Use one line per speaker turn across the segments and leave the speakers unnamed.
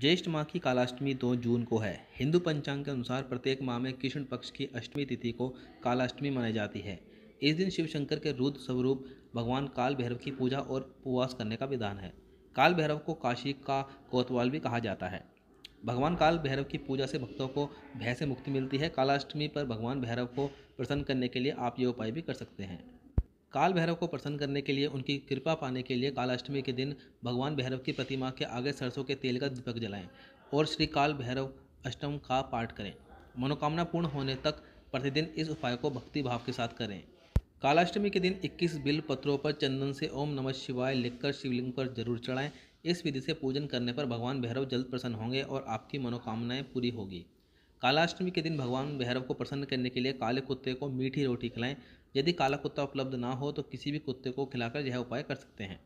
ज्येष्ठ माह की कालाष्टमी दो जून को है हिंदू पंचांग के अनुसार प्रत्येक माह में कृष्ण पक्ष की अष्टमी तिथि को कालाष्टमी मनाई जाती है इस दिन शिव शंकर के रुद्र स्वरूप भगवान काल भैरव की पूजा और उपवास करने का विधान है काल भैरव को काशी का कोतवाल भी कहा जाता है भगवान काल भैरव की पूजा से भक्तों को भय से मुक्ति मिलती है कालाष्टमी पर भगवान भैरव को प्रसन्न करने के लिए आप ये उपाय भी कर सकते हैं काल भैरव को प्रसन्न करने के लिए उनकी कृपा पाने के लिए कालाष्टमी के दिन भगवान भैरव की प्रतिमा के आगे सरसों के तेल का दीपक जलाएं और श्री काल भैरव अष्टम का पाठ करें मनोकामना पूर्ण होने तक प्रतिदिन इस उपाय को भक्ति भाव के साथ करें कालाष्टमी के दिन 21 बिल पत्रों पर चंदन से ओम नमः शिवाय लिखकर शिवलिंग पर जरूर चढ़ाएं इस विधि से पूजन करने पर भगवान भैरव जल्द प्रसन्न होंगे और आपकी मनोकामनाएं पूरी होगी कालाष्टमी के दिन भगवान भैरव को प्रसन्न करने के लिए काले कुत्ते को मीठी रोटी खिलाएं यदि काला कुत्ता उपलब्ध ना हो तो किसी भी कुत्ते को खिलाकर यह उपाय कर सकते हैं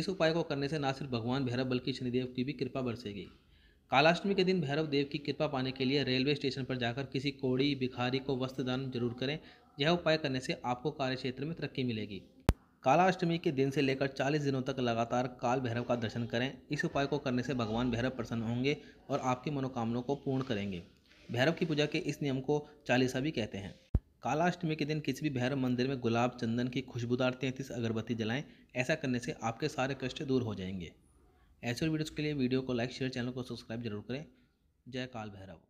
इस उपाय को करने से ना सिर्फ भगवान भैरव बल्कि शनिदेव की भी कृपा बरसेगी कालाष्टमी के दिन भैरव देव की कृपा पाने के लिए रेलवे स्टेशन पर जाकर किसी कोड़ी भिखारी को वस्त्र दान जरूर करें यह उपाय करने से आपको कार्यक्षेत्र में तरक्की मिलेगी कालाष्टमी के दिन से लेकर 40 दिनों तक लगातार काल भैरव का दर्शन करें इस उपाय को करने से भगवान भैरव प्रसन्न होंगे और आपकी मनोकामनाओं को पूर्ण करेंगे भैरव की पूजा के इस नियम को चालीसा भी कहते हैं कालाष्टमी के दिन किसी भी भैरव मंदिर में गुलाब चंदन की खुशबूदार तैंतीस अगरबत्ती जलाएं ऐसा करने से आपके सारे कष्ट दूर हो जाएंगे ऐसे वीडियोज़ के लिए वीडियो को लाइक शेयर चैनल को सब्सक्राइब जरूर करें जय काल भैरव